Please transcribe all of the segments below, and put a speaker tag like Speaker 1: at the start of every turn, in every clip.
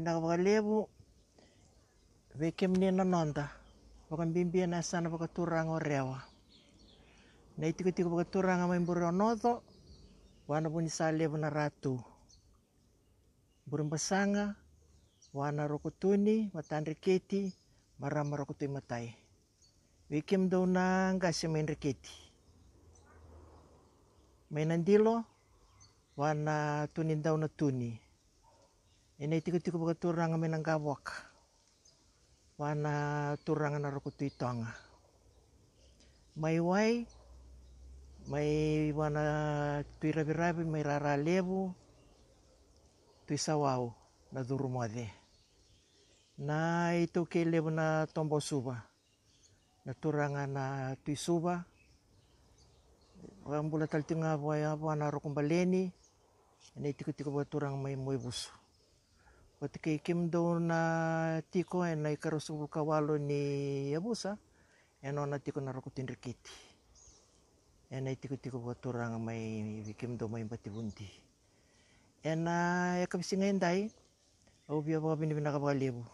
Speaker 1: vinaka ni veke mnina nonta na sana turang orewa na itikotiko vakaturanga maimburi onoto vana sa lebu na ratu pasanga basanga rokutuni rokotuni mara marama rokutui matai vikim dauna ngasi maindriketi mainandilo vana tuni dauna tuni ina itiku-tiku baka turanga menanggawaka wana turanga narukutu itonga maiwai mai wana tui raviravi mai raralevu tui sawau na durumode na itokei levu na tombo suba na turanga na tui suva bula talitinga voa voa na rokombaleni na itiko-tiko voa turanga mai moivusu Watike kim do na tiko eh, na ikarusul kawalo ni abusa. Eno eh, na tiko na rakutin rikiti. Ena tiko tiko baturang may kim do may batibundi. Ena eh, yakabisi ngayon dai. Obi ako binibina kabalibo.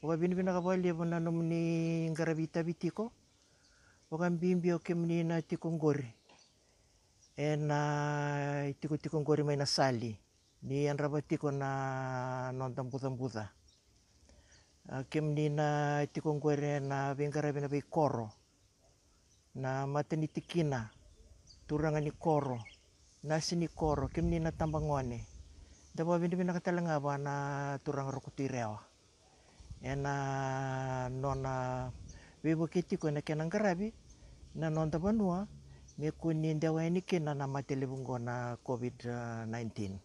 Speaker 1: Obi binibina kabalibo na nom ni garabita bitiko. Okan bimbio kim ni na tikong gori. Ena tiko tikong gori may nasali. ni yang rapa tiko na non tam puta puta ah, kem ni na tiko ngwere na bengkara bena bei koro na mateniti tikina turanga ni koro na sini koro kem ni na tambangone daba bena bena katalanga ba na turanga rokuti rewa ena ya nona bebo ketiko na kenang karabi na non tabanua me dawa ini kena na matele na covid 19 ah,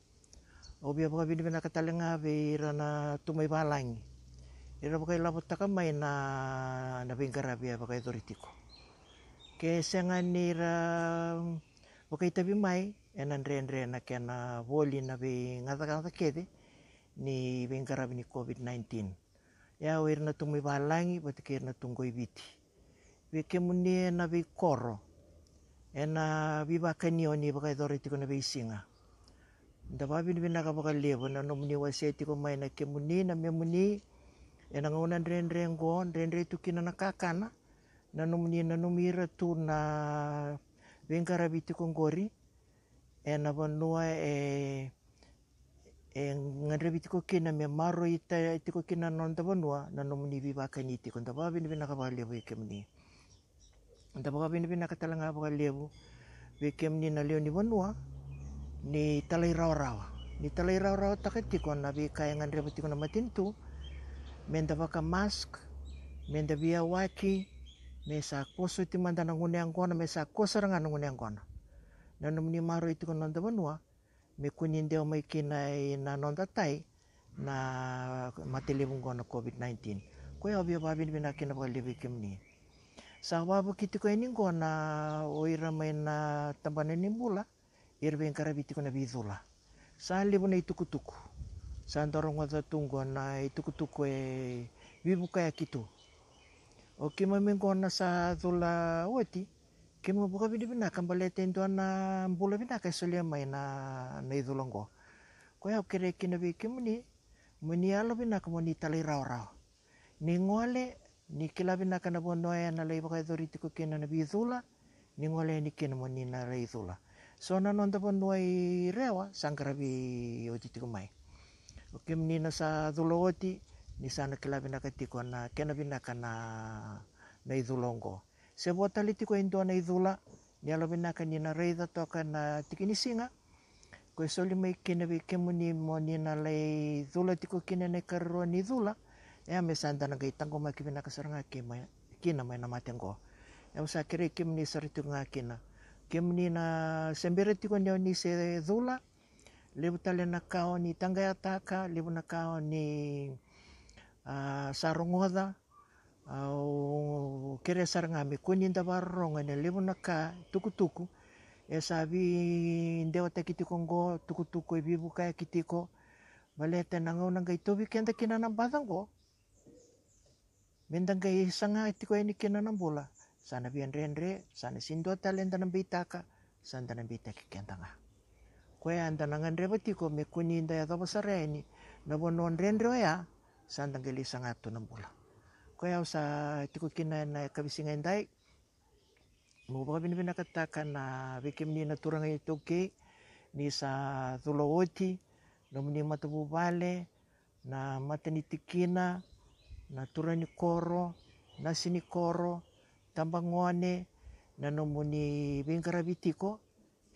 Speaker 1: Obya mga binibina katalanga bira na tumay balang. Ira bakay labot ta kamay na nabing karabia bakay toritiko. ke nga nira bakay tabi may enan rendre na kena woli na be ngata-ngata kede ni bing karabi ni COVID-19. Ya wir na tumay balang batikir na tunggoy biti. we kemuni na bi koro. Ena ah, bi bakanioni bakay toritiko na be singa bin dawamin vinakamakaliwa nanomuni waseti komaina kemuni namemuni enangauna na ngo ndrendre tukina nakakana nanomuni nanomira tu na vinkaraviti kongori enavanua eh, e eh, e eh, ngadraviti kokina memaro ita iti kokina nonda vanua nanomuni vivakani iti ko davavin vinakavakaliwa ikemuni davakavin vinakatalanga vakalivu vikemuni na ni vanua ni talay raw-raw. Ni talay raw-raw takit tikon nabi kaya rin tikon na matinto. Menda baka mask, menda biya waki, mesa koso ti manda nangunyang kona, mesa koso rangan nangunyang kona. Nanum ni maro iti kon nanda manua, me kunin deo may kinay na nonda tay, na matilibong COVID-19. Kuya obya babin binakin na pagalibikim ni. Sa wabu kiti ko ining kona, oira may na tambanin ni mula, ira be biti kona na bidhula sa levo na itukutuku sa dorongwa za tungwa na itukutuku e bibuka ya kitu o kima na sa dula weti kima buka vidi bina kambale tendo na mbula vinaka isolia mai na na idula ngo kwa ya kire kina kima ni muni alo vinaka ni tali rao rao ni ngole ni kila vinaka na bonoe ya na leiva kai kena kina na bidula ni ngole ni kina na leidhula so nanon da pon nuai rewa sangrabi oti tiku mai okem ni na sa dulo oti ni sa na kila bina katiko na kena bina kana na idulongo se bo talitiko indo na idula ni alo bina ka ni na reida toka na tikini singa ko soli mai kena bi kemu ni mo ni na lei dula tiko kina na karro ni dula ya me sanda na gaitango ma kibina kasaranga kema kina mai na matengo ya e usa kire kim ni saritu ngakina kina ke menina sembere tiko neo ni se dula levu tale na kao ni tangaya taka levu na kao ni uh, sarongoda au kere sarangami kuni nda varronga ne levu na ka tukutuku e savi ndewa te kitiko ngo tukutuku e vivu kaya kitiko vale te nanga una ngai tovi kenda kina na badango menda ngai sanga tiko e ni kina na bula sana rendre, sana tanam bitaka nambitaka santa nambitaka kentanga kwe anda nanganre batiko me nda ya dabo non nabo nonrenre ya santa ngeli sanga tu bula kwe au sa tiko kina na ya kabisinga indai mo bo bin bin akataka na bikim ni naturanga itoke ya ni sa tulowoti nomni matububale na tikina na turani koro na sini koro tambangoane nano muni vingaravitiko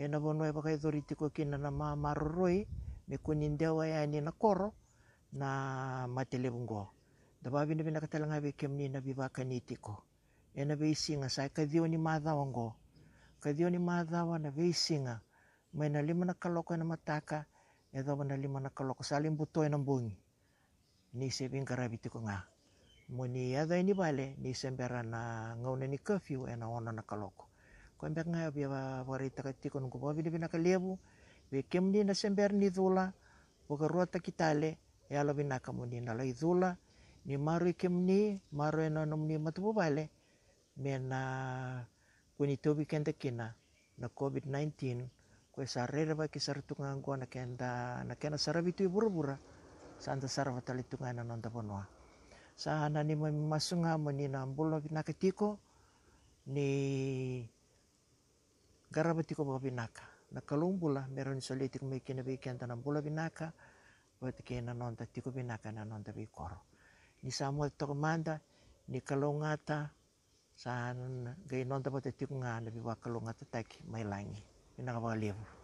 Speaker 1: ena vonoe vakaizoritiko kina na mamaroroi mikunindewa yani na koro na matelevungo dava vina vinakatalanga vekemni na vivakanitiko ena veisinga sa kadioni madhawango kadioni madhawa na veisinga maina lima na kaloko na mataka edava na lima na kaloko sa na mbungi ni vingaravitiko nga moni yada ini bale ni sembera na ngauna ni curfew ena ona na kaloko ko embe nga bia ba wari takati ko ngo bi bina kalebu be kemni na sember ni dula ruata kitale ya lo bina kamuni na i idula ni maru kemni maru ena nomni matu bale mena kuni tobi kenta kina na covid-19 kue sarere ba kisar tungang ko na kenda na kena sarabitu ibura-bura santa sarva talitungan na bonoa sana ni masunga mani nambulo pinakatiko ni garabati ko na kalumbula meron solitik may ta tanambula binaka wat kena nonta tiko binaka na nonta bikoro ni Samuel Tormanda ni kalungata sana gay nonta pati tiko nga na kalungata taki may langi pinakawalibo